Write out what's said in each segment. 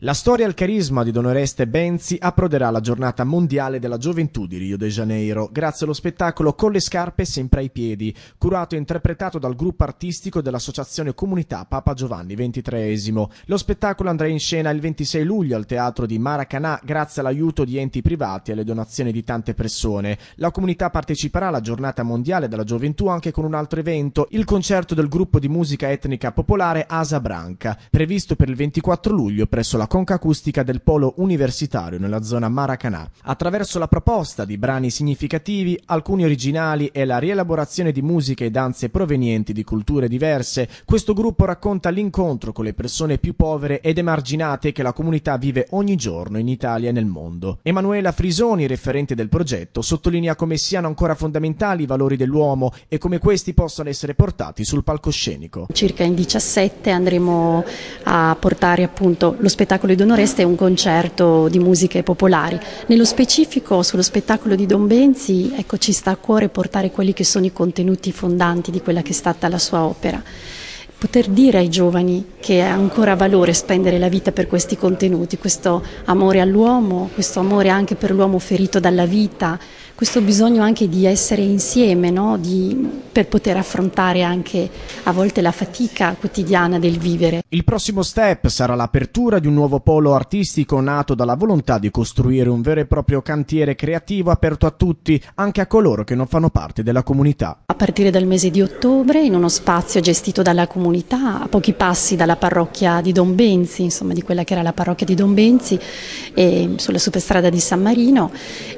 La storia e il carisma di Don Oreste Benzi approderà alla giornata mondiale della gioventù di Rio de Janeiro grazie allo spettacolo Con le scarpe sempre ai piedi, curato e interpretato dal gruppo artistico dell'associazione Comunità Papa Giovanni XXIII. Lo spettacolo andrà in scena il 26 luglio al teatro di Maracanà grazie all'aiuto di enti privati e alle donazioni di tante persone. La comunità parteciperà alla giornata mondiale della gioventù anche con un altro evento, il concerto del gruppo di musica etnica popolare Asa Branca, previsto per il 24 luglio presso la acustica del polo universitario nella zona Maracanà, attraverso la proposta di brani significativi, alcuni originali e la rielaborazione di musiche e danze provenienti di culture diverse, questo gruppo racconta l'incontro con le persone più povere ed emarginate che la comunità vive ogni giorno in Italia e nel mondo. Emanuela Frisoni, referente del progetto, sottolinea come siano ancora fondamentali i valori dell'uomo e come questi possano essere portati sul palcoscenico. Circa in 17 andremo a portare appunto lo spettacolo spettacolo di Don Oreste è un concerto di musiche popolari. Nello specifico sullo spettacolo di Don Benzi ecco, ci sta a cuore portare quelli che sono i contenuti fondanti di quella che è stata la sua opera poter dire ai giovani che è ancora valore spendere la vita per questi contenuti, questo amore all'uomo, questo amore anche per l'uomo ferito dalla vita, questo bisogno anche di essere insieme, no? di, per poter affrontare anche a volte la fatica quotidiana del vivere. Il prossimo step sarà l'apertura di un nuovo polo artistico nato dalla volontà di costruire un vero e proprio cantiere creativo aperto a tutti, anche a coloro che non fanno parte della comunità. A partire dal mese di ottobre, in uno spazio gestito dalla comunità, comunità a pochi passi dalla parrocchia di Don Benzi, insomma di quella che era la parrocchia di Don Benzi sulla superstrada di San Marino.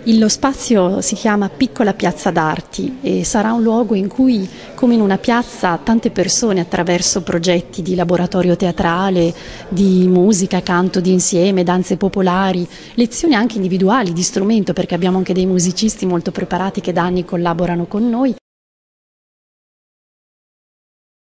lo spazio si chiama Piccola Piazza d'Arti e sarà un luogo in cui, come in una piazza, tante persone attraverso progetti di laboratorio teatrale, di musica, canto di insieme, danze popolari, lezioni anche individuali di strumento perché abbiamo anche dei musicisti molto preparati che da anni collaborano con noi.